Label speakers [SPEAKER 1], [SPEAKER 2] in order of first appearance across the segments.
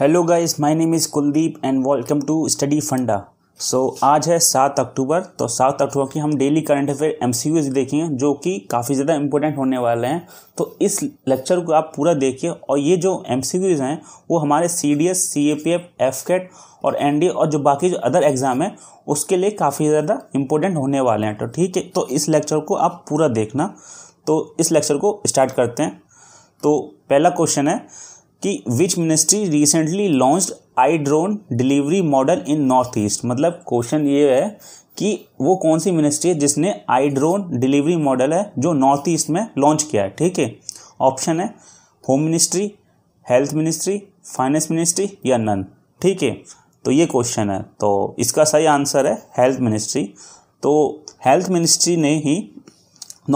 [SPEAKER 1] hello guys my name is Kuldeep and welcome to study funda so आज है सात अक्टूबर तो सात अक्टूबर की हम डेली करंट अफेयर एम देखेंगे जो कि काफ़ी ज़्यादा इंपॉर्टेंट होने वाले हैं तो इस लेक्चर को आप पूरा देखिए और ये जो एम हैं वो हमारे C D S C A P F F CAT और एन डी और जो बाकी जो अदर एग्ज़ाम है उसके लिए काफ़ी ज़्यादा इंपॉर्टेंट होने वाले हैं तो ठीक है तो इस लेक्चर को आप पूरा देखना तो इस लेक्चर को स्टार्ट करते हैं तो पहला क्वेश्चन है कि which ministry recently launch i drone delivery model in north east मतलब क्वेश्चन ये है कि वो कौन सी मिनिस्ट्री है जिसने आई ड्रोन डिलीवरी मॉडल है जो नॉर्थ ईस्ट में लॉन्च किया है ठीक है ऑप्शन है home ministry health ministry finance ministry या नन ठीक है तो ये क्वेश्चन है तो इसका सही आंसर है हेल्थ मिनिस्ट्री तो हेल्थ मिनिस्ट्री ने ही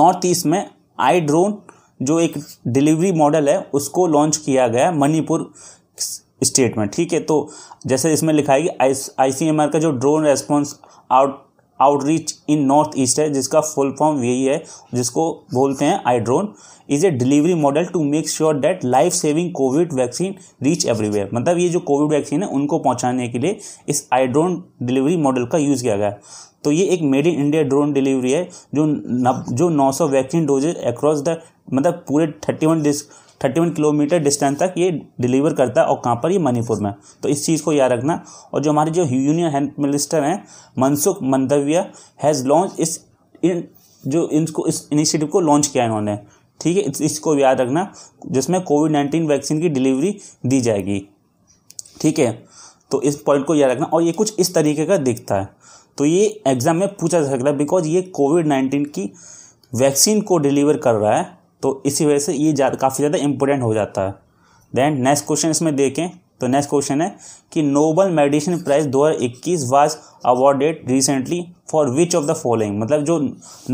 [SPEAKER 1] नॉर्थ ईस्ट में आई ड्रोन जो एक डिलीवरी मॉडल है उसको लॉन्च किया गया है मणिपुर स्टेट में ठीक है तो जैसे इसमें लिखा है कि आई आई सी एम आर का जो drone response out outreach in north east है जिसका फुल फॉर्म यही है जिसको बोलते हैं i drone is a delivery model to make sure that life saving covid vaccine reach everywhere मतलब ये जो कोविड वैक्सीन है उनको पहुंचाने के लिए इस आईड्रोन डिलीवरी मॉडल का यूज़ किया गया तो ये एक made in India drone delivery है जो न, जो 900 वैक्सीन डोजेज अक्रॉस द मतलब पूरे 31 one thirty one kilometre distance तक ये डिलीवर करता है और कहाँ पर ये मणिपुर में तो इस चीज़ को याद रखना और जो हमारे जो यूनियन हेल्थ मिनिस्टर हैं मनसुख मंदविया हैज़ लॉन्च इस इन जो इनको इस इनिशिएटिव को लॉन्च किया इन्होंने ठीक है इसको याद रखना जिसमें कोविड नाइन्टीन वैक्सीन की डिलीवरी दी जाएगी ठीक है तो इस पॉइंट को याद रखना और ये कुछ इस तरीके का दिखता है तो ये एग्ज़ाम में पूछा जा सकता है बिकॉज ये कोविड नाइन्टीन की वैक्सीन को डिलीवर कर रहा है तो इसी वजह से ये काफ़ी ज़्यादा इम्पोर्टेंट हो जाता है देन नेक्स्ट क्वेश्चन इसमें देखें तो नेक्स्ट क्वेश्चन है कि नोबल मेडिसिन प्राइज दो हज़ार इक्कीस was awarded recently for which of the following मतलब जो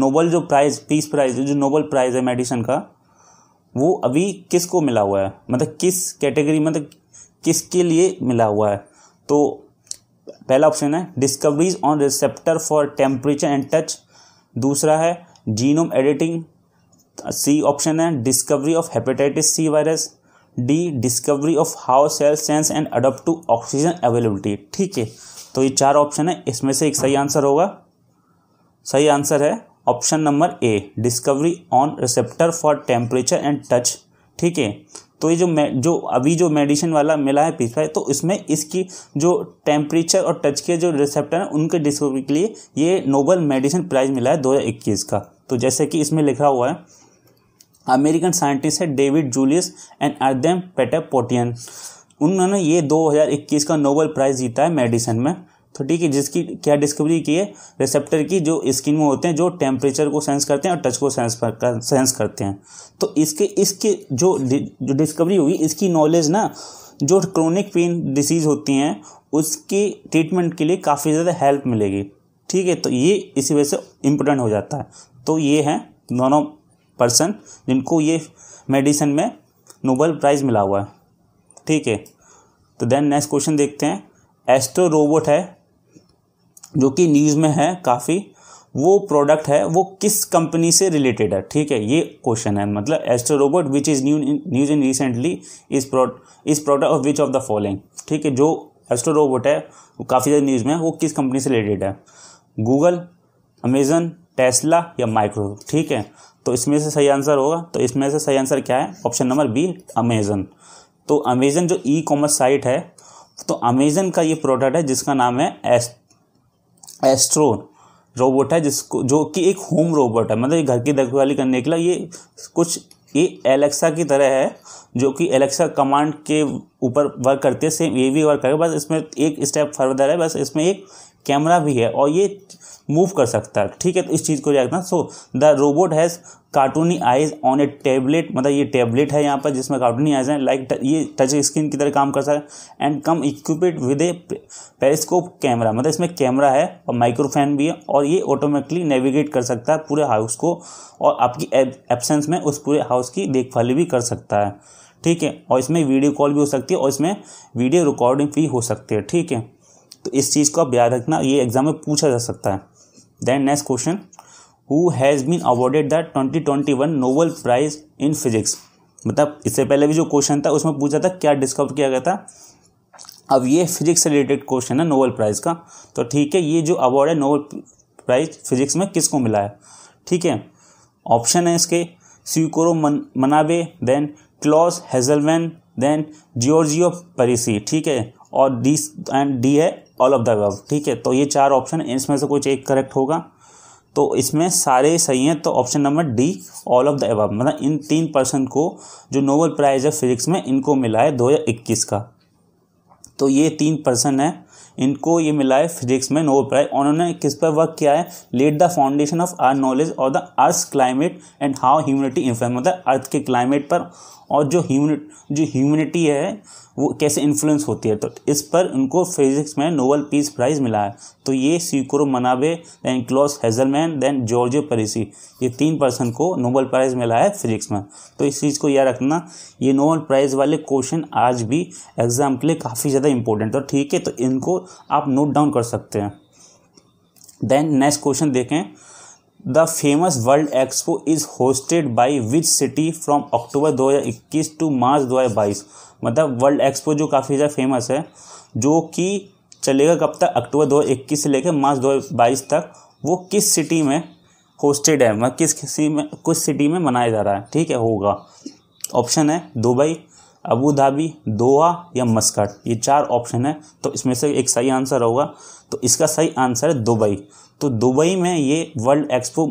[SPEAKER 1] नोबल जो प्राइज पीस प्राइज जो नोबल प्राइज है मेडिसिन का वो अभी किसको मिला हुआ है मतलब किस कैटेगरी मतलब किसके लिए मिला हुआ है तो पहला ऑप्शन है discoveries on receptor for temperature and touch दूसरा है जीनोम एडिटिंग सी ऑप्शन है discovery of hepatitis C virus D discovery of how cell sense and adopt to oxygen availability ठीक है तो ये चार ऑप्शन है इसमें से एक सही आंसर होगा सही आंसर है option number A discovery on receptor for temperature and touch ठीक है तो ये जो जो अभी जो मेडिसिन वाला मिला है पीछे तो इसमें इसकी जो टेम्परेचर और टच के जो रिसेप्टर हैं उनके डिस्कवरी के लिए ये नोबल मेडिसिन प्राइज़ मिला है 2021 का तो जैसे कि इसमें लिखा हुआ है अमेरिकन साइंटिस्ट है David Julius and Ardem Patapoutian उन्होंने ये 2021 का नोबल प्राइज़ जीता है मेडिसिन में तो ठीक है जिसकी क्या डिस्कवरी की है रिसेप्टर की जो स्किन में होते हैं जो टेम्परेचर को सेंस करते हैं और टच को सेंस कर, सेंस करते हैं तो इसके इसके जो जो डिस्कवरी हुई इसकी नॉलेज ना जो क्रोनिक पेन डिसीज़ होती हैं उसके ट्रीटमेंट के लिए काफ़ी ज़्यादा हेल्प मिलेगी ठीक है तो ये इसी वजह से इम्पोर्टेंट हो जाता है तो ये हैं दोनों पर्सन जिनको ये मेडिसिन में नोबल प्राइज़ मिला हुआ है ठीक है तो देन नेक्स्ट क्वेश्चन देखते हैं एस्ट्रो रोबोट है जो कि न्यूज़ में है काफ़ी वो प्रोडक्ट है वो किस कंपनी से रिलेटेड है ठीक है ये क्वेश्चन है मतलब astro robot which is new news in recently is prod is product of which of the following ठीक है जो एस्ट्रो रोबोट है वो काफ़ी ज़्यादा न्यूज़ में है वो किस कंपनी से रिलेटेड है गूगल अमेजन टेस्ला या माइक्रो ठीक है तो इसमें से सही आंसर होगा तो इसमें से सही आंसर क्या है ऑप्शन नंबर बी अमेजन तो अमेजन जो ई कॉमर्स साइट है तो अमेजन का ये प्रोडक्ट है जिसका नाम है एस एस्ट्रो रोबोट है जिसको जो कि एक होम रोबोट है मतलब घर की देखभाली करने के लिए ये कुछ ये एलेक्सा की तरह है जो कि एलेक्सा कमांड के ऊपर वर्क करती है सेम ये भी वर्क करेगा बस इसमें एक स्टेप फर्दर है बस इसमें एक कैमरा भी है और ये मूव कर सकता है ठीक है तो इस चीज़ को याद रखना so the robot has cartoony eyes on a tablet मतलब ये टेबलेट है यहाँ पर जिसमें कार्टूनी आइज हैं लाइक ये टच स्क्रीन की तरह काम कर सकता है and come equipped with a periscope camera मतलब इसमें कैमरा है और माइक्रोफैन भी है और ये ऑटोमेटिकली नेविगेट कर सकता है पूरे हाउस को और आपकी एबसेंस में उस पूरे हाउस की देखभाल भी कर सकता है ठीक है और इसमें वीडियो कॉल भी हो सकती है और इसमें वीडियो रिकॉर्डिंग भी हो सकती है ठीक है तो इस चीज़ को आप याद रखना ये एग्जाम में पूछा जा सकता है then next question who has been awarded the twenty twenty one Nobel prize in physics मतलब इससे पहले भी जो क्वेश्चन था उसमें पूछा था क्या डिस्कवर किया गया था अब ये फिजिक्स से रिलेटेड क्वेश्चन है नोबल प्राइज़ का तो ठीक है ये जो अवार्ड है नोबल प्राइज फिजिक्स में किसको मिला है ठीक है ऑप्शन है इसके स्वीकोरो मन, Manabe then Klaus Hasselmann then Giorgio Parisi ठीक है और डी एंड डी है ऑल ऑफ द अबव ठीक है तो ये चार ऑप्शन इसमें से कुछ एक करेक्ट होगा तो इसमें सारे सही हैं तो option number D all of the above मतलब इन तीन पर्सन को जो नोबल प्राइज़ है फिजिक्स में इनको मिला है 2021 का तो ये तीन पर्सन है इनको ये मिला है फिजिक्स में नोबल प्राइज उन्होंने किस पर वर्क किया है let the foundation of our knowledge और the earth climate and how humanity influence मतलब अर्थ के क्लाइमेट पर और जो ह्यूमिट जो ह्यूमिनिटी है वो कैसे इन्फ्लुएंस होती है तो इस पर उनको फिजिक्स में नोबल पीस प्राइज़ मिला है तो ये Syukuro Manabe then Klaus Hasselmann then Giorgio Parisi ये तीन पर्सन को नोबल प्राइज़ मिला है फिजिक्स में तो इस चीज़ को याद रखना ये नोबल प्राइज़ वाले क्वेश्चन आज भी एग्ज़ाम के लिए काफ़ी ज़्यादा इंपॉर्टेंट और तो ठीक है तो इनको आप नोट डाउन कर सकते हैं देन नेक्स्ट क्वेश्चन देखें the famous world expo is hosted by which city from October 2021 to March 2022 मतलब वर्ल्ड एक्सपो जो काफ़ी ज़्यादा फेमस है जो कि चलेगा कब तक अक्टूबर 2021 से लेकर मार्च 2022 तक वो किस सिटी में होस्टेड है मतलब किस किसी में कुछ सिटी में मनाया जा रहा है ठीक है होगा ऑप्शन है दुबई अबू धाबी दोहा या मस्कट ये चार ऑप्शन है तो इसमें से एक सही आंसर होगा तो इसका सही आंसर है दुबई तो दुबई में ये वर्ल्ड एक्सपो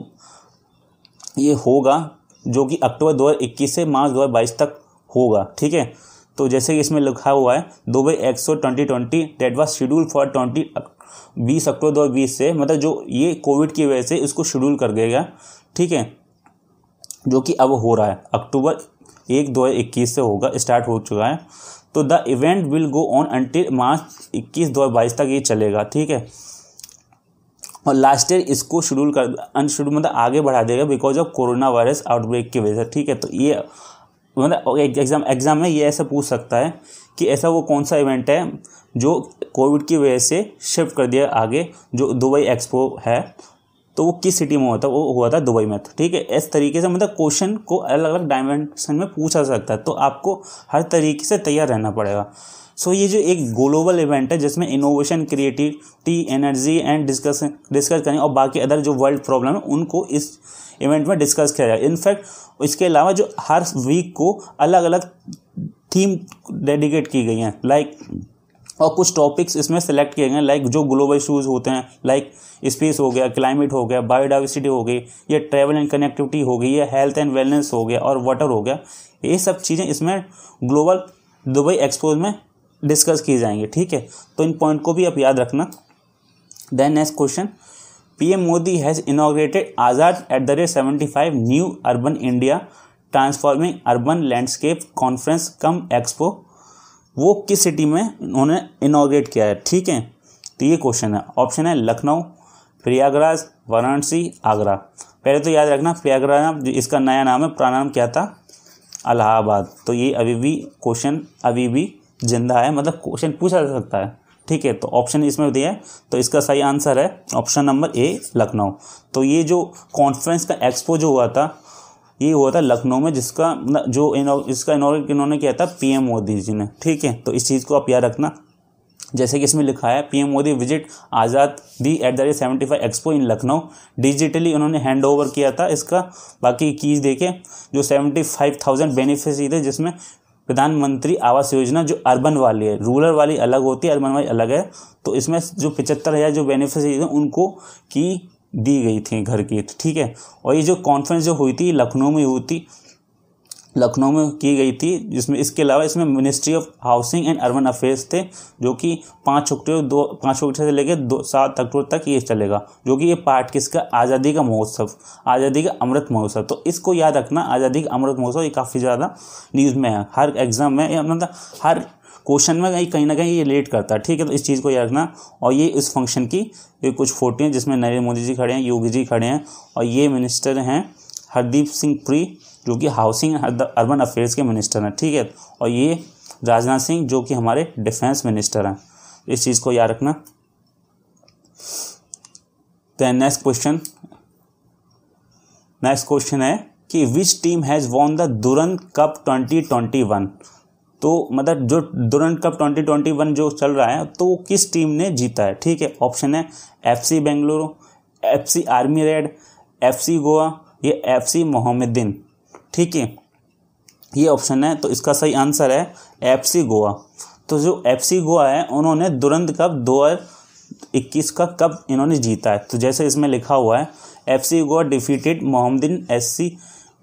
[SPEAKER 1] ये होगा जो कि अक्टूबर 2021 से मार्च 2022 तक होगा ठीक है तो जैसे कि इसमें लिखा हुआ है Dubai expo twenty twenty date was schedule for twenty बीस अक्टूबर दो बीस से मतलब जो ये कोविड की वजह से इसको शेड्यूल कर दिया गया ठीक है जो कि अब हो रहा है अक्टूबर एक दो हज़ार इक्कीस से होगा स्टार्ट हो चुका है तो the event will go on until March इक्कीस दो हज़ार बाईस तक ये चलेगा ठीक है और लास्ट ईयर इसको शेड्यूल कर अनशेड्यूल मतलब आगे बढ़ा देगा because of corona virus outbreak की वजह से ठीक है तो ये मतलब एग्जाम एग्जाम में ये ऐसा पूछ सकता है कि ऐसा वो कौन सा इवेंट है जो कोविड की वजह से शिफ्ट कर दिया आगे जो दुबई एक्सपो है तो वो किस सिटी में हुआ था वो हुआ था दुबई में ठीक है इस तरीके से मतलब क्वेश्चन को अलग अलग डायमेंशन में पूछा सकता है तो आपको हर तरीके से तैयार रहना पड़ेगा सो so, ये जो एक ग्लोबल इवेंट है जिसमें innovation creativity energy and discuss discuss करें और बाकी अदर जो वर्ल्ड प्रॉब्लम है उनको इस इवेंट में डिस्कस किया जाए इनफैक्ट इसके अलावा जो हर वीक को अलग अलग थीम डेडिकेट की गई हैं लाइक like, और कुछ टॉपिक्स इसमें सेलेक्ट किए गए लाइक जो ग्लोबल इशूज़ होते हैं लाइक स्पेस हो गया क्लाइमेट हो गया बायोडाइवर्सिटी हो गई या ट्रैवल एंड कनेक्टिविटी हो गई या हेल्थ एंड वेलनेस हो गया और वाटर हो गया ये सब चीज़ें इसमें ग्लोबल दुबई एक्सपोज में डिस्कस किए जाएंगे ठीक है तो इन पॉइंट को भी आप याद रखना then next question PM Modi has inaugurated Azad at the rate seventy five new urban India transforming urban landscape conference cum expo वो किस सिटी में उन्होंने इनोग्रेट किया है ठीक है तो ये क्वेश्चन है ऑप्शन है लखनऊ प्रयागराज वाराणसी आगरा पहले तो याद रखना प्रयागराज इसका नया नाम है पुराना नाम क्या था अलाहाबाद तो ये अभी भी क्वेश्चन अभी भी जिंदा है मतलब क्वेश्चन पूछा जा सकता है ठीक है तो ऑप्शन इसमें दिया है तो इसका सही आंसर है ऑप्शन नंबर ए लखनऊ तो ये जो कॉन्फ्रेंस का एक्सपो जो हुआ था ये हुआ था लखनऊ में जिसका जो इसका इनॉग्रेट इन्होंने किया था पीएम मोदी जी ने ठीक है तो इस चीज़ को आप याद रखना जैसे कि इसमें लिखा है पीएम मोदी विजिट आज़ाद दी at the rate seventy five expo in Lucknow digitally उन्होंने हैंड ओवर किया था इसका बाकी कीज देखे जो सेवेंटी फाइव थाउजेंड बेनिफिशरी थे जिसमें प्रधानमंत्री आवास योजना जो अर्बन वाली है रूरल वाली अलग होती है अर्बन वाली अलग है तो इसमें जो पिचहत्तर हज़ार जो बेनिफिशरी थे उनको की दी गई थी घर की ठीक है और ये जो कॉन्फ्रेंस जो हुई थी लखनऊ में हुई थी लखनऊ में की गई थी जिसमें इसके अलावा इसमें ministry of housing and urban affairs थे जो कि पाँच अक्टूबर दो पाँच अक्टूबर से लेकर दो सात अक्टूबर तक ये चलेगा जो कि ये पार्ट किसका आज़ादी का महोत्सव आज़ादी का अमृत महोत्सव तो इसको याद रखना आज़ादी का अमृत महोत्सव ये काफ़ी ज़्यादा न्यूज़ में है हर एग्ज़ाम में मतलब हर क्वेश्चन में कहीं कहीं ना कहीं ये लेट करता है ठीक है तो इस चीज़ को याद रखना और ये इस फंक्शन की ये कुछ फोटो हैं जिसमें नरेंद्र मोदी जी खड़े हैं योगी जी खड़े हैं और ये मिनिस्टर हैं हरदीप सिंह पुरी जो कि हाउसिंग अर्बन अफेयर्स के मिनिस्टर हैं ठीक है और ये राजनाथ सिंह जो कि हमारे डिफेंस मिनिस्टर हैं इस चीज़ को याद रखना then next question next question है कि which team has won the Durand cup twenty twenty one तो मतलब जो दुरंत कप 2021 जो चल रहा है तो किस टीम ने जीता है ठीक है ऑप्शन है F C Bengaluru F C army red F C Goa ये सी मोहम्मदीन ठीक है ये ऑप्शन है तो इसका सही आंसर है एफ सी गोवा तो जो एफ सी गोवा है उन्होंने दुरंत कप दो हज़ार इक्कीस का कप इन्होंने जीता है तो जैसे इसमें लिखा हुआ है F C Goa defeated Mohammedan S C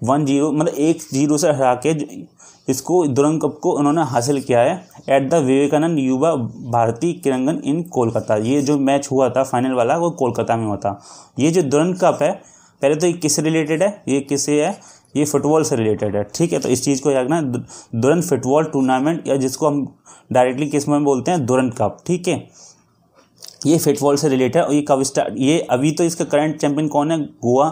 [SPEAKER 1] one zero मतलब एक जीरो से हरा के इसको दुरंग कप को उन्होंने हासिल किया है एट द विवेकानंद युवा भारती क्रिंगन इन कोलकाता ये जो मैच हुआ था फाइनल वाला वो कोलकाता में हुआ था ये जो दुरंग कप है पहले तो ये किससे रिलेटेड है ये किससे है ये फुटबॉल से रिलेटेड है ठीक है तो इस चीज़ को याद रखना दुरंत फुटबॉल टूर्नामेंट या जिसको हम डायरेक्टली किस में बोलते हैं दुरंत कप ठीक है ये फुटबॉल से रिलेटेड है और ये कब स्टार्ट ये अभी तो इसका करंट चैंपियन कौन है गोवा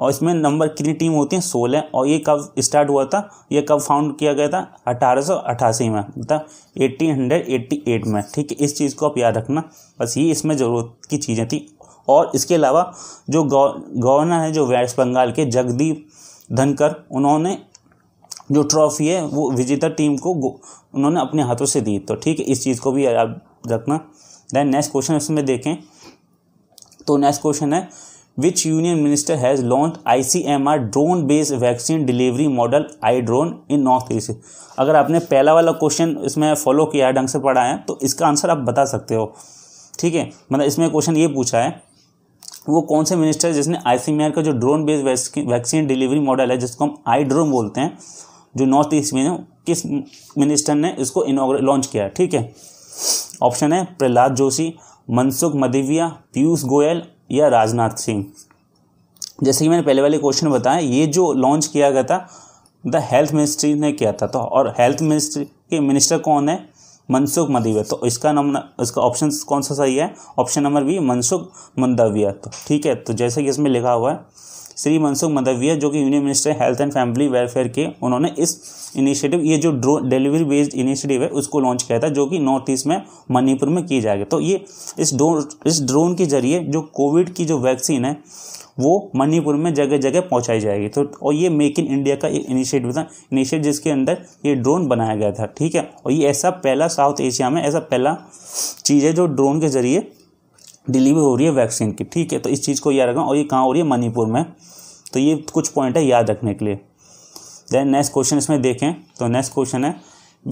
[SPEAKER 1] और इसमें नंबर कितनी टीम होती है सोलह और ये कब स्टार्ट हुआ था ये कब फाउंड किया गया था अठारह में मतलब एटीन में ठीक है इस चीज़ को आप याद रखना बस ये इसमें ज़रूरत की चीज़ें थी और इसके अलावा जो गवर्नर है जो वेस्ट बंगाल के जगदीप धनकर उन्होंने जो ट्रॉफी है वो विजेता टीम को उन्होंने अपने हाथों से दी तो ठीक है इस चीज़ को भी याद रखना देन नेक्स्ट क्वेश्चन इसमें देखें तो नेक्स्ट क्वेश्चन है which union minister has launch I C M R drone based vaccine delivery model I drone in north east अगर आपने पहला वाला क्वेश्चन इसमें फॉलो किया है ढंग से पढ़ा है तो इसका आंसर आप बता सकते हो ठीक है मतलब इसमें क्वेश्चन ये पूछा है वो कौन से मिनिस्टर जिसने आई सी एम आर का जो drone based vaccine delivery model है जिसको हम आई ड्रोन बोलते हैं जो नॉर्थ ईस्ट में किस मिनिस्टर ने इसको इनोग्रे लॉन्च किया है ठीक है ऑप्शन है प्रहलाद जोशी मनसुख मदिविया पीयूष गोयल या राजनाथ सिंह जैसे कि मैंने पहले वाले क्वेश्चन बताया ये जो लॉन्च किया गया था द हेल्थ मिनिस्ट्री ने किया था तो और हेल्थ मिनिस्ट्री के मिनिस्टर कौन है मनसुख मदीविया तो इसका नाम इसका ऑप्शन कौन सा सही है option number B Mansukh Mandaviya तो ठीक है तो जैसे कि इसमें लिखा हुआ है श्री मनसुख मदविया जो कि union minister health and family welfare के उन्होंने इस इनिशिएटिव ये जो ड्रोन डिलीवरी बेस्ड इनिशिएटिव है उसको लॉन्च किया था जो कि नॉर्थ ईस्ट में मणिपुर में किया जाएगी तो ये इस ड्रोन इस ड्रोन के जरिए जो कोविड की जो वैक्सीन है वो मणिपुर में जगह जगह पहुंचाई जाएगी तो और ये मेक इन इंडिया का एक इनिशिएटिव था इनिशिएटिव जिसके अंदर ये ड्रोन बनाया गया था ठीक है और ये ऐसा पहला साउथ एशिया में ऐसा पहला चीज़ है जो ड्रोन के जरिए डिलीवर हो रही है वैक्सीन की ठीक है तो इस चीज़ को याद रखना और ये कहाँ हो रही है मणिपुर में तो ये कुछ पॉइंट है याद रखने के लिए देन नेक्स्ट क्वेश्चन इसमें देखें तो नेक्स्ट क्वेश्चन है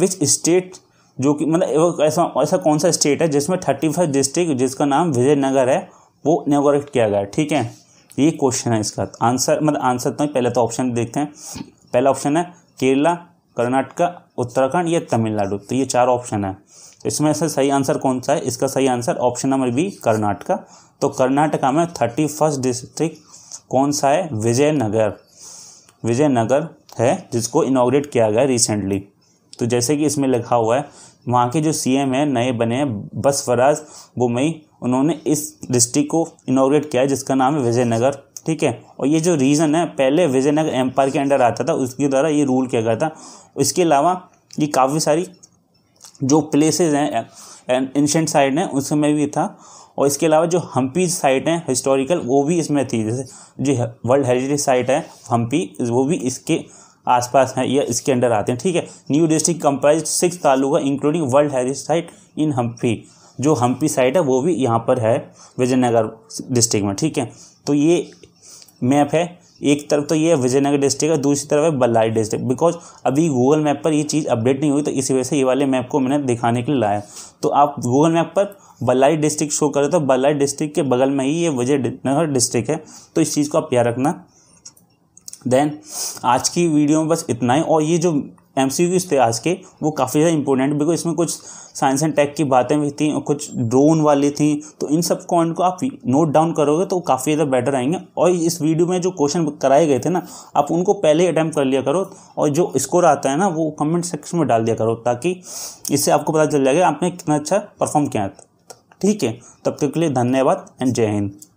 [SPEAKER 1] विच स्टेट जो कि मतलब ऐसा ऐसा कौन सा स्टेट है जिसमें थर्टी फर्स्ट डिस्ट्रिक्ट जिसका नाम विजयनगर है वो इनागोरेट किया गया ठीक है ये क्वेश्चन है इसका आंसर मतलब आंसर तो पहले तो ऑप्शन देखते हैं पहला ऑप्शन है केरला कर्नाटका उत्तराखंड या तमिलनाडु तो ये चार ऑप्शन है तो इसमें से सही आंसर कौन सा है इसका सही answer option number B Karnataka तो कर्नाटका में थर्टी फर्स्ट डिस्ट्रिक्ट कौन सा है विजयनगर विजयनगर है जिसको इनाग्रेट किया गया रिसेंटली तो जैसे कि इसमें लिखा हुआ है वहाँ के जो सीएम है नए बने हैं बसवराज बुमई उन्होंने इस डिस्ट्रिक्ट को इनाग्रेट किया है जिसका नाम है विजयनगर ठीक है और ये जो रीजन है पहले विजयनगर एम्पायर के अंडर आता था उसके द्वारा ये रूल किया गया था इसके अलावा ये काफ़ी सारी जो प्लेसेस हैं एंशेंट साइड हैं उसमें भी था और इसके अलावा जो हम्पी साइट हैं हिस्टोरिकल वो भी इसमें थी जैसे जो वर्ल्ड हेरिटेज साइट है हम्पी वो भी इसके आसपास हैं या इसके अंडर आते हैं ठीक है new district comprise six taluka including world heritage site in Hampi जो हम्पी साइट है वो भी यहाँ पर है विजयनगर डिस्ट्रिक्ट में ठीक है तो ये मैप है एक तरफ तो ये विजयनगर डिस्ट्रिक्ट है दूसरी तरफ है बल्लारी डिस्ट्रिक्ट बिकॉज अभी गूगल मैप पर ये चीज़ अपडेट नहीं हुई तो इसी वजह से ये वाले मैप को मैंने दिखाने के लिए लाया तो आप गूगल मैप पर बलाई डिस्ट्रिक्ट शो करे तो बलाई डिस्ट्रिक्ट के बगल में ही ये नगर डिस्ट्रिक्ट है तो इस चीज़ को आप याद रखना देन आज की वीडियो में बस इतना ही और ये जो एम सी यू थे आज के वो काफ़ी ज़्यादा इंपॉर्टेंट बिकॉज इसमें कुछ साइंस एंड टेक की बातें भी थी और कुछ ड्रोन वाली थी तो इन सब पॉइंट को आप नोट डाउन करोगे तो काफ़ी ज़्यादा बेटर आएंगे और इस वीडियो में जो क्वेश्चन कराए गए थे ना आप उनको पहले ही अटैम्प्ट कर लिया करो और जो स्कोर आता है ना वो कमेंट सेक्शन में डाल दिया करो ताकि इससे आपको पता चल जाएगा आपने कितना अच्छा परफॉर्म किया था ठीक है तब तक के लिए धन्यवाद एंड जय हिंद